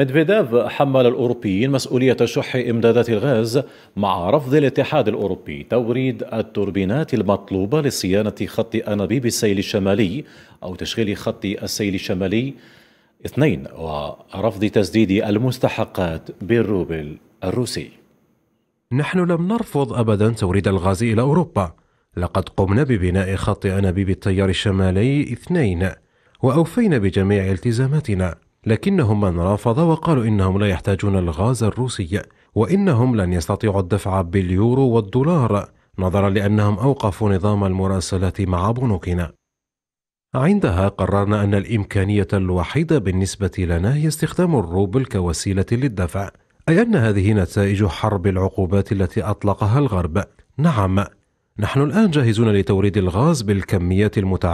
ميدفيديف حمل الأوروبيين مسؤولية شح إمدادات الغاز مع رفض الاتحاد الأوروبي توريد التوربينات المطلوبة لصيانة خط أنابيب السيل الشمالي أو تشغيل خط السيل الشمالي اثنين ورفض تسديد المستحقات بالروبل الروسي نحن لم نرفض أبدا توريد الغاز إلى أوروبا لقد قمنا ببناء خط أنابيب التيار الشمالي اثنين وأوفينا بجميع التزاماتنا لكنهم من رافض وقالوا إنهم لا يحتاجون الغاز الروسي وإنهم لن يستطيعوا الدفع باليورو والدولار نظرا لأنهم أوقفوا نظام المراسلات مع بنوكنا عندها قررنا أن الإمكانية الوحيدة بالنسبة لنا هي استخدام الروبل كوسيلة للدفع أي أن هذه نتائج حرب العقوبات التي أطلقها الغرب نعم نحن الآن جاهزون لتوريد الغاز بالكميات المتعاقبة